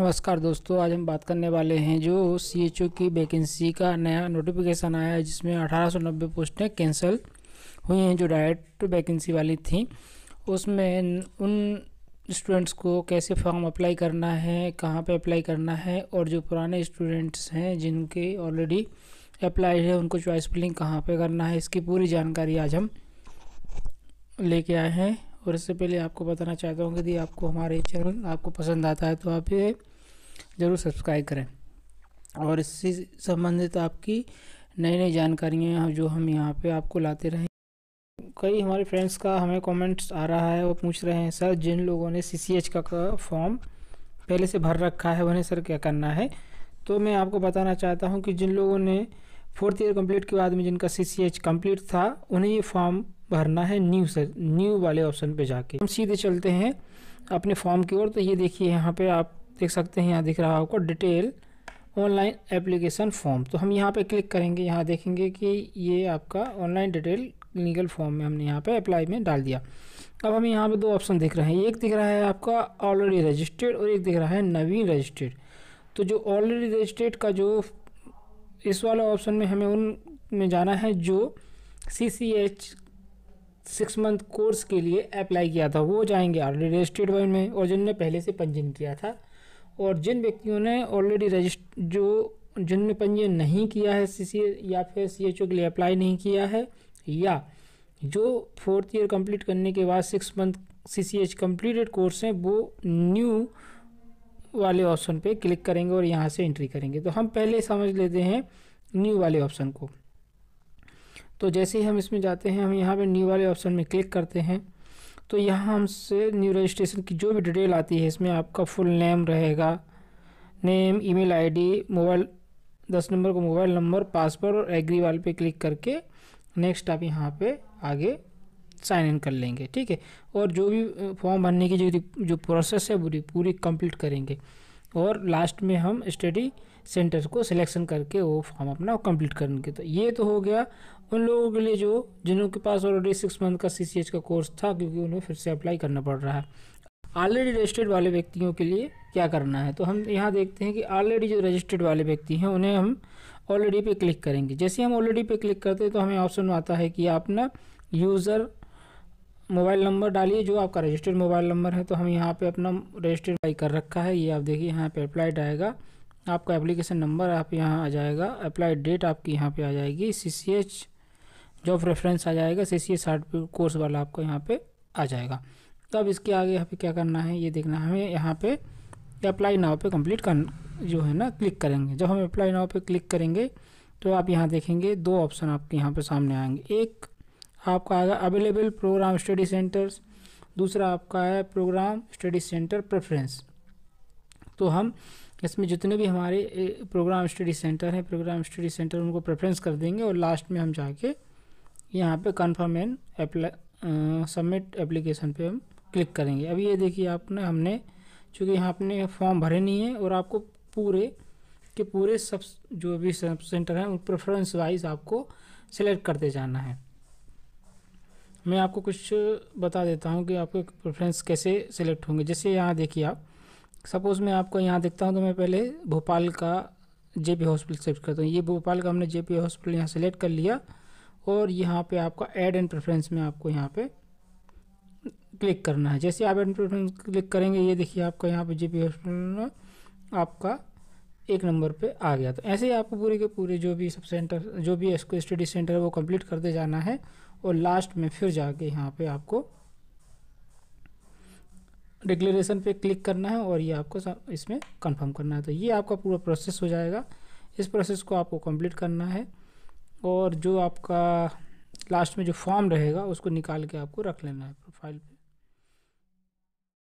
नमस्कार दोस्तों आज हम बात करने वाले हैं जो सी एच ओ की वैकेंसी का नया नोटिफिकेशन आया है जिसमें अठारह सौ नब्बे पोस्टें कैंसिल हुई हैं जो डायरेक्ट वैकेंसी वाली थी उसमें उन स्टूडेंट्स को कैसे फॉर्म अप्लाई करना है कहाँ पे अप्लाई करना है और जो पुराने स्टूडेंट्स हैं जिनके ऑलरेडी अप्लाई है उनको चॉइस फिलिंग कहाँ पर करना है इसकी पूरी जानकारी आज हम लेके आए हैं और इससे पहले आपको बताना चाहता हूँ यदि आपको हमारे चैनल आपको पसंद आता है तो आप ये ज़रूर सब्सक्राइब करें और इससे संबंधित आपकी नई नई जानकारियाँ जो हम यहाँ पे आपको लाते रहें कई हमारे फ्रेंड्स का हमें कमेंट्स आ रहा है वो पूछ रहे हैं सर जिन लोगों ने सी का, का फॉर्म पहले से भर रखा है उन्हें सर क्या करना है तो मैं आपको बताना चाहता हूँ कि जिन लोगों ने फोर्थ ईयर कंप्लीट के बाद में जिनका सी कंप्लीट था उन्हें ये फॉर्म भरना है न्यू से न्यू वाले ऑप्शन पे जाके हम सीधे चलते हैं अपने फॉर्म की ओर तो ये देखिए यहाँ पे आप देख सकते हैं यहाँ दिख रहा आपको डिटेल ऑनलाइन एप्लीकेशन फॉर्म तो हम यहाँ पे क्लिक करेंगे यहाँ देखेंगे कि ये आपका ऑनलाइन डिटेल लीगल फॉर्म में हमने यहाँ पे अप्लाई में डाल दिया अब हमें यहाँ पे दो ऑप्शन दिख रहे हैं एक दिख रहा है आपका ऑलरेडी रजिस्टर्ड और एक दिख रहा है नवीन रजिस्टर्ड तो जो ऑलरेडी रजिस्टर्ड का जो इस वाला ऑप्शन में हमें उन में जाना है जो C C H six month course के लिए अप्लाई किया था वो जाएंगे ऑलरेडी रजिस्टर्ड वन में और जिनने पहले से पंजीयन किया था और जिन व्यक्तियों ने ऑलरेडी रजिस्ट जो जिनने पंजीयन नहीं किया है सी या फिर सी के लिए अप्लाई नहीं किया है या जो फोर्थ ईयर कंप्लीट करने के बाद six month C C H completed course हैं वो न्यू वाले ऑप्शन पे क्लिक करेंगे और यहाँ से एंट्री करेंगे तो हम पहले समझ लेते हैं न्यू वाले ऑप्शन को तो जैसे ही हम इसमें जाते हैं हम यहाँ पे न्यू वाले ऑप्शन में क्लिक करते हैं तो यहाँ हमसे न्यू रजिस्ट्रेशन की जो भी डिटेल आती है इसमें आपका फुल नेम रहेगा नेम ईमेल आईडी मोबाइल दस नंबर का मोबाइल नंबर पासवर्ड और एग्री वाल पे क्लिक करके नेक्स्ट आप यहाँ पे आगे साइन इन कर लेंगे ठीक है और जो भी फॉर्म भरने की जो जो प्रोसेस है पूरी पूरी कंप्लीट करेंगे और लास्ट में हम स्टडी सेंटर को सिलेक्शन करके वो फॉर्म अपना कंप्लीट करेंगे तो ये तो हो गया उन लोगों के लिए जो जिनों के पास ऑलरेडी सिक्स मंथ का सी का कोर्स था क्योंकि उन्हें फिर से अप्लाई करना पड़ रहा है ऑलरेडी रजिस्टर्ड वाले व्यक्तियों के लिए क्या करना है तो हम यहाँ देखते हैं कि ऑलरेडी जो रजिस्टर्ड वाले व्यक्ति हैं उन्हें हम ऑलरेडी पे क्लिक करेंगे जैसे हम ऑलरेडी पे क्लिक करते हैं तो हमें ऑप्शन आता है कि आप ना यूज़र मोबाइल नंबर डालिए जो आपका रजिस्टर्ड मोबाइल नंबर है तो हम यहाँ पे अपना रजिस्टर्ड बाई कर रखा है ये आप देखिए यहाँ पे अप्लाइड आएगा आपका एप्लीकेशन नंबर आप यहाँ आ जाएगा अप्लाइड डेट आपकी यहाँ पे आ जाएगी C C H job reference आ जाएगा सी सी एच कोर्स वाला आपको यहाँ पर आ जाएगा तो अब इसके आगे यहाँ पर क्या करना है ये देखना है हमें यहाँ पर अप्लाई नाव पर कम्प्लीट कर जो है ना क्लिक करेंगे जब हम अप्लाई नाव पर क्लिक करेंगे तो आप यहाँ देखेंगे दो ऑप्शन आपके यहाँ पर सामने आएंगे एक आपका आएगा अवेलेबल प्रोग्राम स्टडी सेंटर्स दूसरा आपका है प्रोग्राम स्टडी सेंटर प्रेफरेंस तो हम इसमें जितने भी हमारे प्रोग्राम स्टडी सेंटर हैं प्रोग्राम स्टडी सेंटर उनको प्रेफरेंस कर देंगे और लास्ट में हम जाके यहाँ पे confirm and apply submit application पे हम क्लिक करेंगे अब ये देखिए आपने हमने चूँकि यहाँ आपने फॉर्म भरे नहीं है और आपको पूरे के पूरे सब जो भी सब सेंटर हैं उन प्रेफरेंस वाइज आपको सेलेक्ट करते जाना है मैं आपको कुछ बता देता हूँ कि आपके प्रेफरेंस कैसे सिलेक्ट होंगे जैसे यहाँ देखिए आप सपोज़ मैं आपको यहाँ देखता हूँ तो मैं पहले भोपाल का जे पी हॉस्पिटल सेलेक्ट करता हूँ ये भोपाल का हमने जे पी हॉस्पिटल यहाँ सेलेक्ट कर लिया और यहाँ पे आपका ऐड एंड प्रेफरेंस में आपको यहाँ पे क्लिक करना है जैसे आप एड प्रेफरेंस क्लिक करेंगे ये देखिए आपका यहाँ पे जे पी हॉस्पिटल में आपका एक नंबर पे आ गया तो ऐसे ही आपको पूरे के पूरे जो भी सब सेंटर जो भी स्टडी सेंटर है वो कम्प्लीट करते जाना है और लास्ट में फिर जाके यहाँ पे आपको डिक्लेरेशन पे क्लिक करना है और ये आपको इसमें कंफर्म करना है तो ये आपका पूरा प्रोसेस हो जाएगा इस प्रोसेस को आपको कंप्लीट करना है और जो आपका लास्ट में जो फॉर्म रहेगा उसको निकाल के आपको रख लेना है प्रोफाइल पे